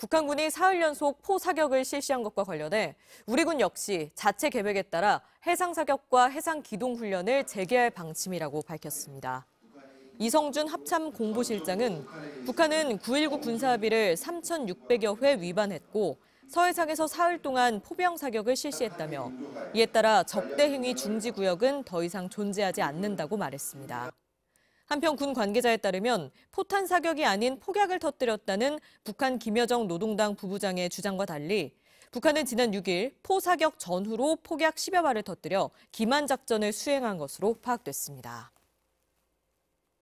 북한군이 사흘 연속 포사격을 실시한 것과 관련해 우리군 역시 자체 계획에 따라 해상 사격과 해상 기동 훈련을 재개할 방침이라고 밝혔습니다. 이성준 합참 공보실장은 북한은 9.19 군사합의를 3,600여 회 위반했고 서해상에서 사흘 동안 포병 사격을 실시했다며 이에 따라 적대 행위 중지 구역은 더 이상 존재하지 않는다고 말했습니다. 한편 군 관계자에 따르면 포탄 사격이 아닌 폭약을 터뜨렸다는 북한 김여정 노동당 부부장의 주장과 달리 북한은 지난 6일 포사격 전후로 폭약 10여 발을 터뜨려 기만 작전을 수행한 것으로 파악됐습니다.